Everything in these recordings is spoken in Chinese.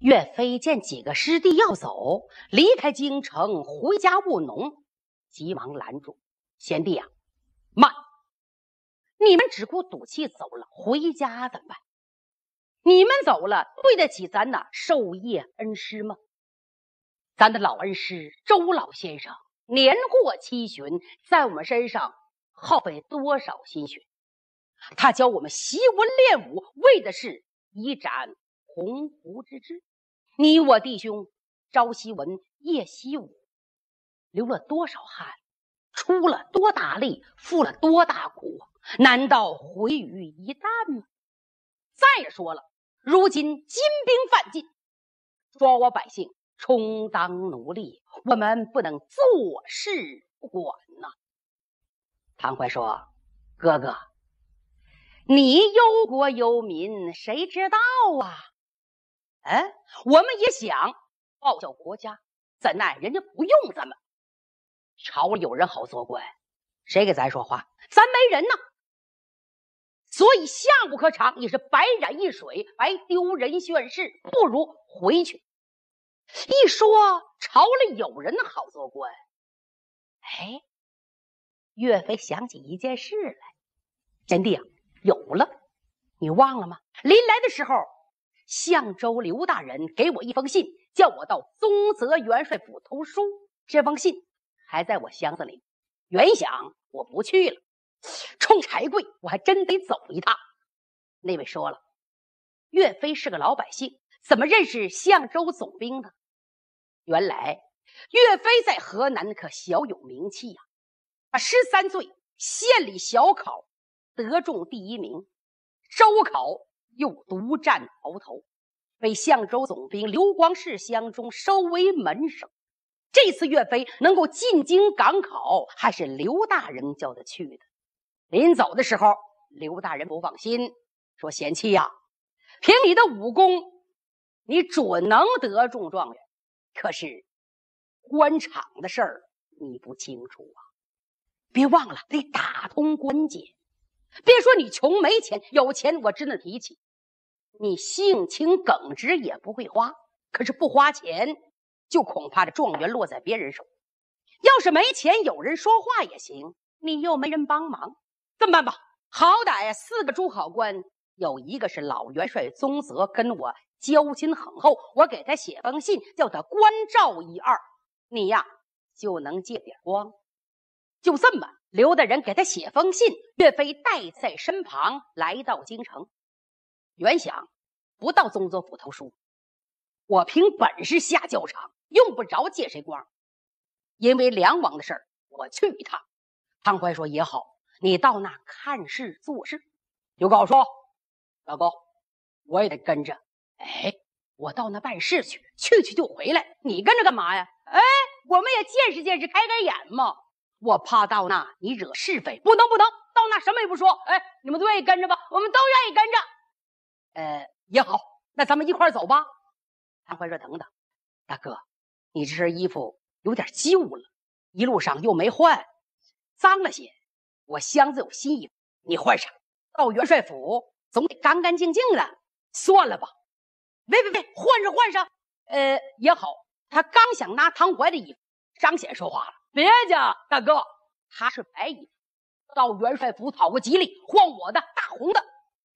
岳飞见几个师弟要走，离开京城回家务农，急忙拦住：“贤弟呀，慢！你们只顾赌气走了，回家怎么办？你们走了，对得起咱那授业恩师吗？咱的老恩师周老先生年过七旬，在我们身上耗费多少心血？他教我们习文练武，为的是一展鸿鹄之志。”你我弟兄，朝夕文，夜夕武，流了多少汗，出了多大力，负了多大苦，难道毁于一旦吗？再说了，如今金兵犯境，抓我百姓充当奴隶，我们不能坐视不管呐。唐怀说：“哥哥，你忧国忧民，谁知道啊？”哎，我们也想报效国家，怎奈人家不用咱们。朝里有人好做官，谁给咱说话？咱没人呢。所以下不可长也是白染一水，白丢人现世，不如回去。一说朝里有人好做官，哎，岳飞想起一件事来，贤弟啊，有了，你忘了吗？临来的时候。象州刘大人给我一封信，叫我到宗泽元帅府投书。这封信还在我箱子里。原想我不去了，冲柴贵我还真得走一趟。那位说了，岳飞是个老百姓，怎么认识象州总兵的？原来岳飞在河南可小有名气呀。他十三岁县里小考得中第一名，周考。又独占鳌头，被相州总兵刘光世相中，收为门生。这次岳飞能够进京赶考，还是刘大人叫他去的。临走的时候，刘大人不放心，说：“贤妻呀，凭你的武功，你准能得中状元。可是官场的事儿，你不清楚啊。别忘了得打通关节。”别说你穷没钱，有钱我只能提起。你性情耿直，也不会花，可是不花钱就恐怕这状元落在别人手里。要是没钱，有人说话也行，你又没人帮忙。这么办吧，好歹四个主考官有一个是老元帅宗泽，跟我交情很厚，我给他写封信，叫他关照一二，你呀就能借点光。就这么。刘大人给他写封信，岳飞带在身旁，来到京城。原想不到宗泽府投书，我凭本事下教场，用不着借谁光。因为梁王的事儿，我去一趟。汤怀说也好，你到那看事做事。刘高说，老高，我也得跟着。哎，我到那办事去，去去就回来。你跟着干嘛呀？哎，我们也见识见识，开开眼嘛。我怕到那你惹是非，不能不能到那什么也不说。哎，你们都愿意跟着吧？我们都愿意跟着。呃，也好，那咱们一块走吧。唐怀说：“等等，大哥，你这身衣服有点旧了，一路上又没换，脏了些。我箱子有新衣服，你换上。到元帅府总得干干净净的。算了吧。别别别，换上换上。呃，也好。”他刚想拿唐怀的衣服，张显说话了。别家大哥，他是白衣，到元帅府讨个吉利，换我的大红的。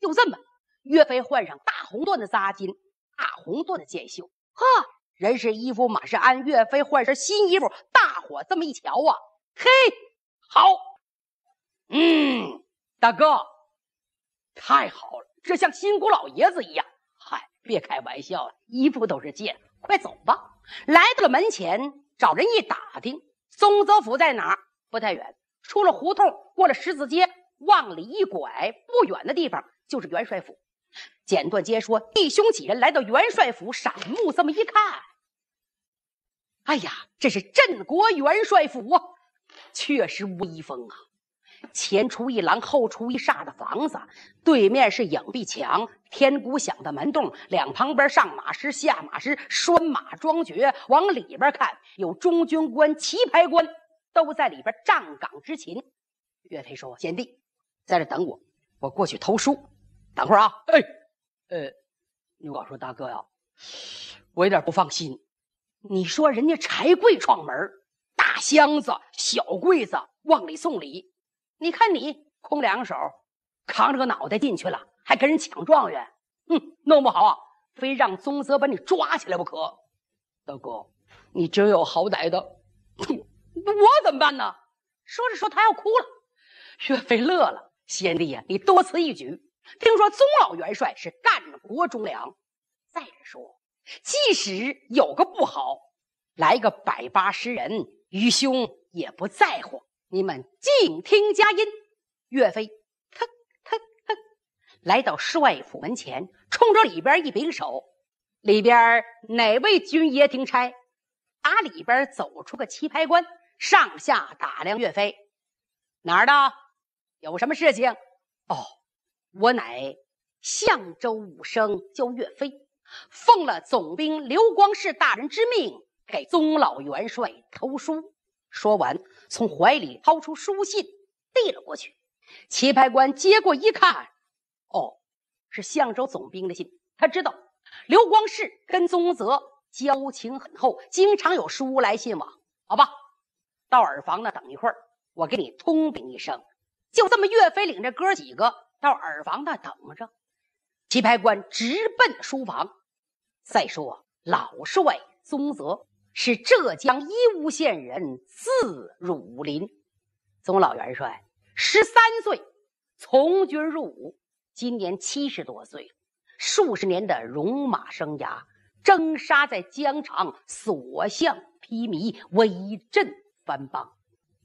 就这么，岳飞换上大红缎的扎金，大红缎的箭袖。呵，人是衣服，马是鞍。岳飞换身新衣服，大伙这么一瞧啊，嘿，好，嗯，大哥，太好了，这像新姑老爷子一样。嗨，别开玩笑了，衣服都是借的，快走吧。来到了门前，找人一打听。宗泽府在哪儿？不太远，出了胡同，过了十字街，往里一拐，不远的地方就是元帅府。简断接说：“弟兄几人来到元帅府，赏目这么一看，哎呀，这是镇国元帅府啊，确实威风啊。”前出一廊，后出一厦的房子，对面是影壁墙、天鼓响的门洞，两旁边上马石、下马石、拴马桩爵，往里边看，有中军官、棋牌官都在里边站岗执勤。岳飞说：“贤弟，在这等我，我过去投书。”等会儿啊，哎，呃，牛皋说：“大哥呀，我有点不放心。你说人家柴贵闯门，大箱子、小柜子往里送礼。”你看你空两手扛着个脑袋进去了，还跟人抢状元，哼，弄不好啊，非让宗泽把你抓起来不可。大哥，你真有好歹的，我怎么办呢？说着说他要哭了。岳飞乐了，贤弟呀，你多此一举。听说宗老元帅是干国忠良，再者说，即使有个不好，来个百八十人，愚兄也不在乎。你们静听佳音。岳飞，腾腾腾，来到帅府门前，冲着里边一拱手，里边哪位军爷听差？打里边走出个棋牌官，上下打量岳飞，哪儿的？有什么事情？哦，我乃象州武生，叫岳飞，奉了总兵刘光世大人之命，给宗老元帅投书。说完，从怀里掏出书信，递了过去。旗牌官接过一看，哦，是相州总兵的信。他知道刘光世跟宗泽交情很厚，经常有书来信往。好吧，到耳房那等一会儿，我给你通禀一声。就这么，岳飞领着哥几个到耳房那等着。旗牌官直奔书房，再说老帅宗泽。是浙江义乌县人，字汝霖，宗老元帅，十三岁从军入伍，今年七十多岁数十年的戎马生涯，征杀在疆场，所向披靡，威震番邦。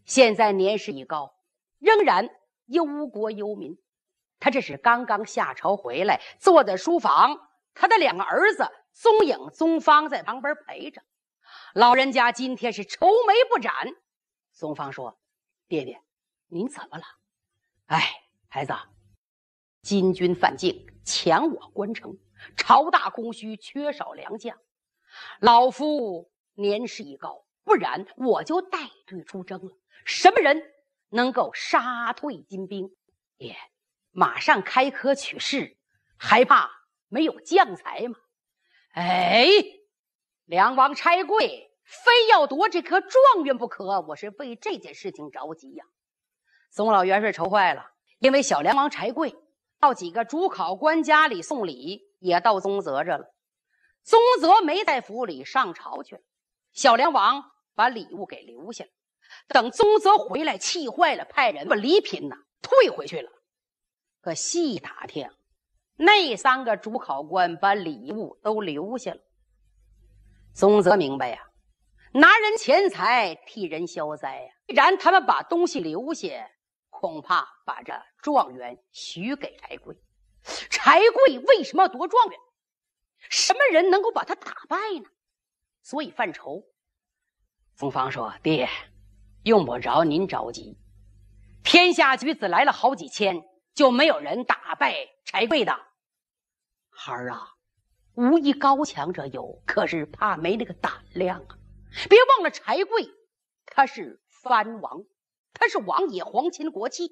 现在年事已高，仍然忧国忧民。他这是刚刚下朝回来，坐在书房，他的两个儿子宗颖、宗方在旁边陪着。老人家今天是愁眉不展。松芳说：“爹爹，您怎么了？”“哎，孩子，金军犯境，抢我关城，朝大空虚，缺少良将。老夫年事已高，不然我就带队出征了。什么人能够杀退金兵？爹，马上开科取士，还怕没有将才吗？”“哎。”梁王柴贵非要夺这颗状元不可，我是为这件事情着急呀。宗老元帅愁坏了，因为小梁王柴贵到几个主考官家里送礼，也到宗泽这了。宗泽没在府里上朝去了，小梁王把礼物给留下了。等宗泽回来，气坏了，派人把礼品呢退回去了。可细打听，那三个主考官把礼物都留下了。宗泽明白呀，拿人钱财替人消灾呀。既然他们把东西留下，恐怕把这状元许给柴贵。柴贵为什么要夺状元？什么人能够把他打败呢？所以犯愁。宗方说：“爹，用不着您着急。天下举子来了好几千，就没有人打败柴贵的。孩儿啊。”武艺高强者有，可是怕没那个胆量啊！别忘了柴贵，他是藩王，他是王爷，皇亲国戚。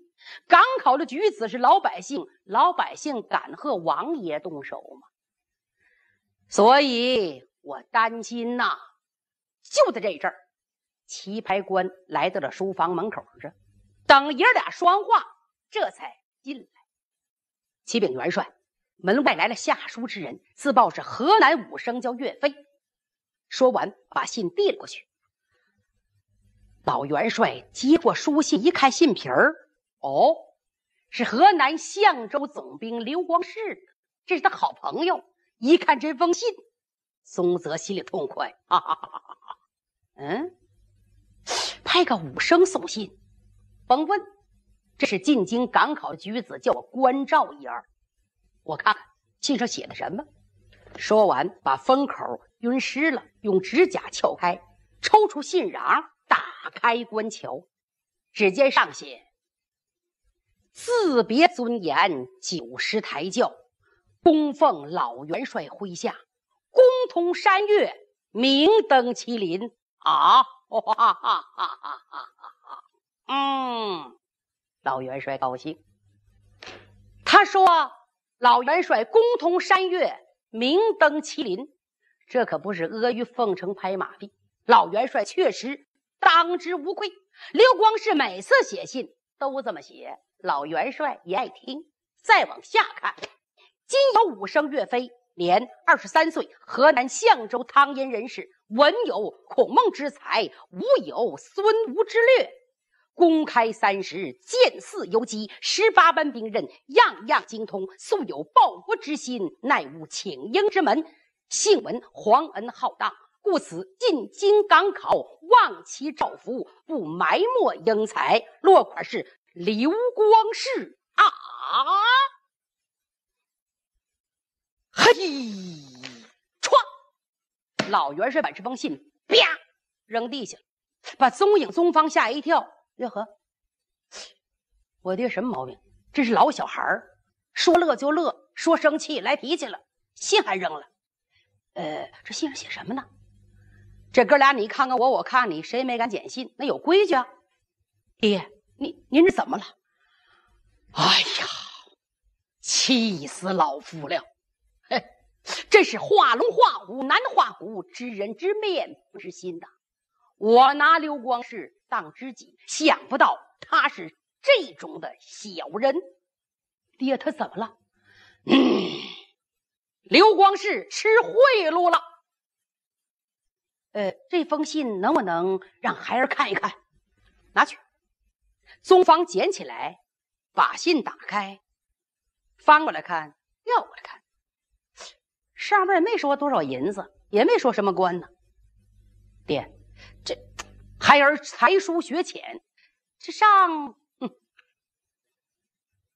赶考的举子是老百姓，老百姓敢和王爷动手吗？所以，我担心呐。就在这阵儿，棋牌官来到了书房门口这等爷俩说完话，这才进来。启禀元帅。门外来了下书之人，自报是河南武生，叫岳飞。说完，把信递了过去。老元帅接过书信，一看信皮儿，哦，是河南相州总兵刘光世，这是他好朋友。一看这封信，宗泽心里痛快，哈哈哈！哈嗯，派个武生送信，甭问，这是进京赶考的举子，叫我关照一二。我看看信上写的什么。说完，把封口晕湿了，用指甲撬开，抽出信瓤，打开关桥，只见上写：“自别尊严九十抬轿，恭奉老元帅麾下，公同山岳，明登麒麟。”啊！哈哈哈哈哈哈！嗯，老元帅高兴，他说。老元帅公同山岳，名登麒麟，这可不是阿谀奉承拍马屁。老元帅确实当之无愧。刘光世每次写信都这么写，老元帅也爱听。再往下看，今有武生岳飞，年二十三岁，河南相州汤阴人士，文有孔孟之才，武有孙吴之略。弓开三十，箭似游击，十八般兵刃，样样精通。素有报国之心，奈无请缨之门。幸闻皇恩浩荡，故此进京赶考，望其造福，不埋没英才。落款是刘光世啊！嘿，唰，老元帅把这封信啪扔地下，把宗颖、宗方吓一跳。月呵，我爹什么毛病？这是老小孩儿，说乐就乐，说生气来脾气了，信还扔了。呃，这信上写什么呢？这哥俩你看看我，我看你，谁也没敢捡信，那有规矩啊。爹，您您是怎么了？哎呀，气死老夫了！嘿，真是画龙画虎难画骨，知人知面不知心呐。我拿刘光世当知己，想不到他是这种的小人。爹，他怎么了？嗯，刘光世吃贿赂了。呃，这封信能不能让孩儿看一看？拿去。宗方捡起来，把信打开，翻过来看，撂过来看，上面也没说多少银子，也没说什么官呢。爹。这，孩儿才疏学浅，这上，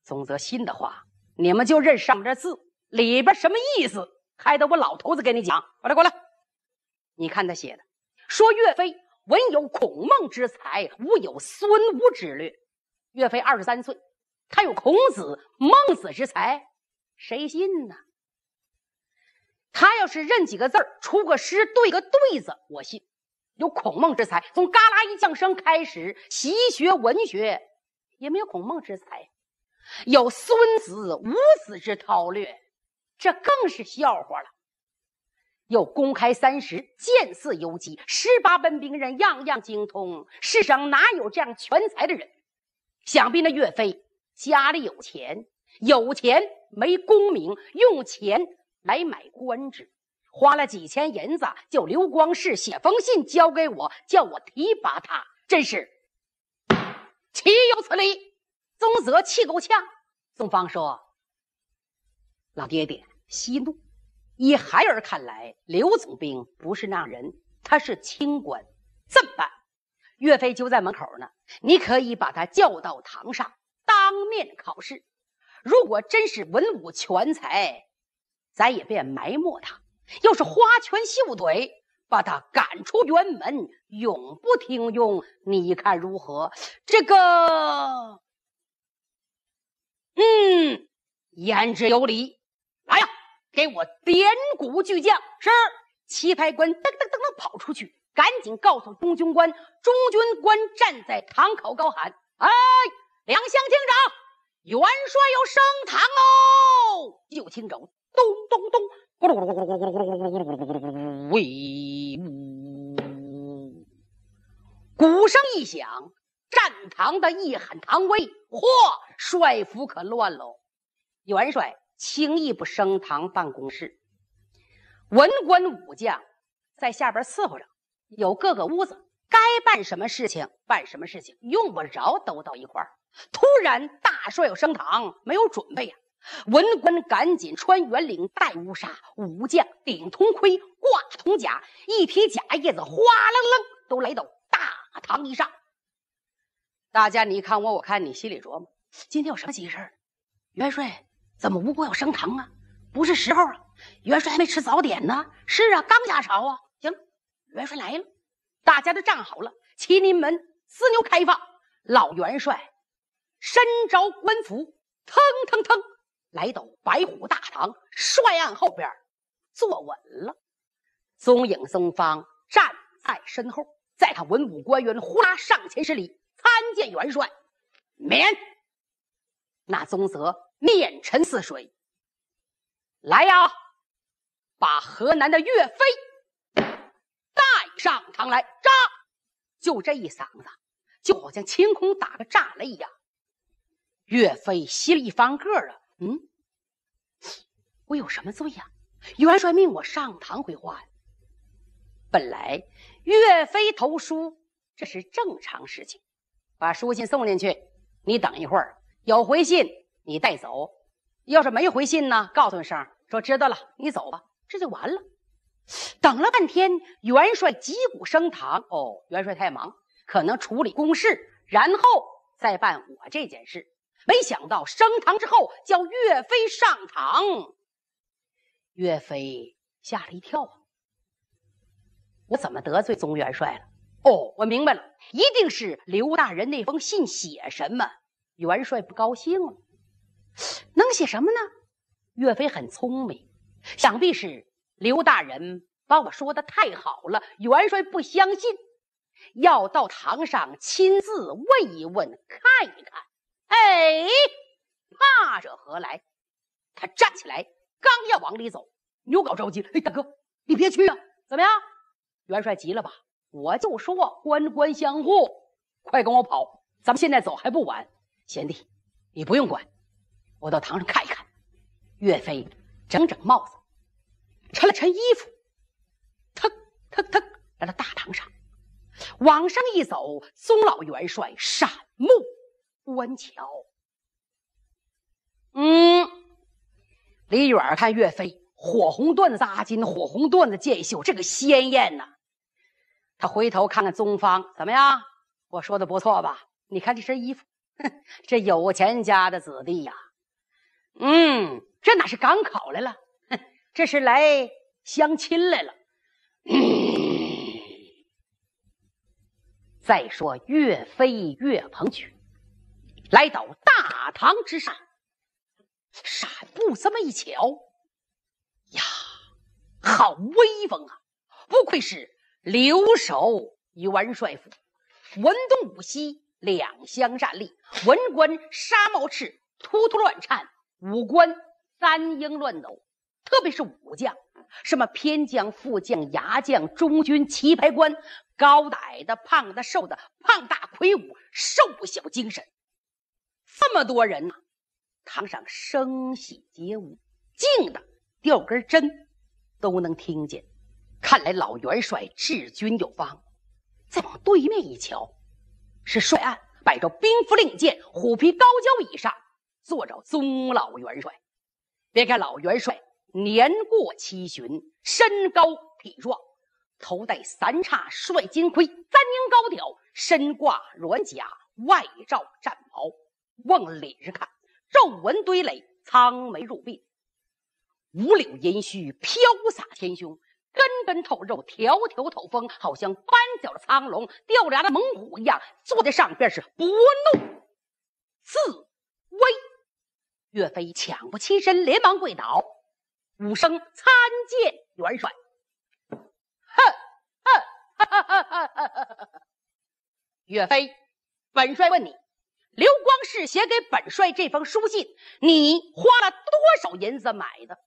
总则信的话，你们就认上面这字里边什么意思，还得我老头子给你讲。过来，过来，你看他写的，说岳飞文有孔孟之才，武有孙吴之略。岳飞二十三岁，他有孔子、孟子之才，谁信呢？他要是认几个字儿，出个诗，对个对子，我信。有孔孟之才，从旮旯一降生开始习学文学，也没有孔孟之才；有孙子、无子之韬略，这更是笑话了。有公开三十，见似游击，十八般兵刃样样精通，世上哪有这样全才的人？想必那岳飞家里有钱，有钱没功名，用钱来买官职。花了几千银子，叫刘光世写封信交给我，叫我提拔他，真是岂有此理！宗泽气够呛。宋方说：“老爹爹息怒，依孩儿看来，刘总兵不是那人，他是清官。这么办，岳飞就在门口呢，你可以把他叫到堂上，当面考试。如果真是文武全才，咱也别埋没他。”要是花拳绣腿，把他赶出辕门，永不听用，你看如何？这个，嗯，言之有理。来呀，给我点鼓巨将。是，棋牌官噔噔噔噔跑出去，赶紧告诉中军官。中军官站在堂口高喊：“哎，两厢厅长，元帅要升堂喽！”就听着咚咚咚。威武！鼓声一响，战堂的一喊“堂威”，嚯，帅府可乱喽！元帅轻易不升堂办公室，文官武将在下边伺候着，有各个屋子，该办什么事情办什么事情，用不着都到一块儿。突然大帅要升堂，没有准备呀！文官赶紧穿圆领戴乌纱，武将顶铜盔挂铜甲，一匹甲叶子哗楞楞都来到大堂以上。大家你看我，我看你，心里琢磨：今天有什么急事儿？元帅怎么吴国要升堂啊？不是时候啊！元帅还没吃早点呢。是啊，刚下朝啊。行元帅来了，大家都站好了。麒麟门四牛开放，老元帅身着官服，腾腾腾。来到白虎大堂，帅案后边坐稳了。宗颖、宗方站在身后，在他文武官员呼啦上前施礼，参见元帅。免。那宗泽面沉似水。来呀，把河南的岳飞带上堂来。扎！就这一嗓子，就好像晴空打个炸雷一样。岳飞吸了一方个儿啊。嗯，我有什么罪呀？元帅命我上堂回话呀。本来岳飞投书，这是正常事情，把书信送进去。你等一会儿，有回信你带走；要是没回信呢，告诉一声说知道了，你走吧，这就完了。等了半天，元帅击鼓升堂。哦，元帅太忙，可能处理公事，然后再办我这件事。没想到升堂之后叫岳飞上堂，岳飞吓了一跳啊！我怎么得罪宗元帅了？哦，我明白了，一定是刘大人那封信写什么，元帅不高兴了。能写什么呢？岳飞很聪明，想必是刘大人把我说的太好了，元帅不相信，要到堂上亲自问一问，看一看。哎，怕者何来？他站起来，刚要往里走，牛皋着急了：“哎，大哥，你别去啊！怎么样，元帅急了吧？我就说官官相护，快跟我跑！咱们现在走还不晚。贤弟，你不用管，我到堂上看一看。”岳飞整整帽子，抻了抻衣服，腾腾腾来到大堂上，往上一走，宗老元帅闪目。观桥。嗯，离远儿看岳飞，火红缎子阿金，火红缎子剑袖，这个鲜艳呐！他回头看看宗方，怎么样？我说的不错吧？你看这身衣服，哼，这有钱家的子弟呀，嗯，这哪是赶考来了，哼，这是来相亲来了。再说岳飞岳鹏举。来到大堂之上，闪步这么一瞧，呀，好威风啊！不愧是留守元帅府，文东武西两相站立，文官纱帽赤，突突乱颤，武官三英乱抖。特别是武将，什么偏将、副将、牙将、中军、旗牌官，高矮的、胖的、瘦的，胖大魁梧，瘦小精神。这么多人呐，堂上声喜皆无，静的掉根针都能听见。看来老元帅治军有方。再往对面一瞧，是帅案摆着兵符令箭，虎皮高脚椅上坐着宗老元帅。别看老元帅年过七旬，身高体壮，头戴三叉帅金盔，簪缨高挑，身挂软甲，外罩战袍。往脸上看，皱纹堆垒，苍眉入鬓，五柳银须飘洒天胸，根根透肉，条条透风，好像斑脚的苍龙，吊牙的猛虎一样。坐在上边是不怒自威。岳飞抢不起身，连忙跪倒：“武生参见元帅。”岳飞，本帅问你。刘光世写给本帅这封书信，你花了多少银子买的？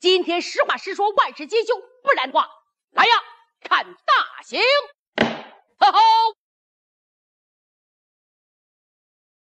今天实话实说，万事皆休；不然的话，来呀，看大刑！吼吼。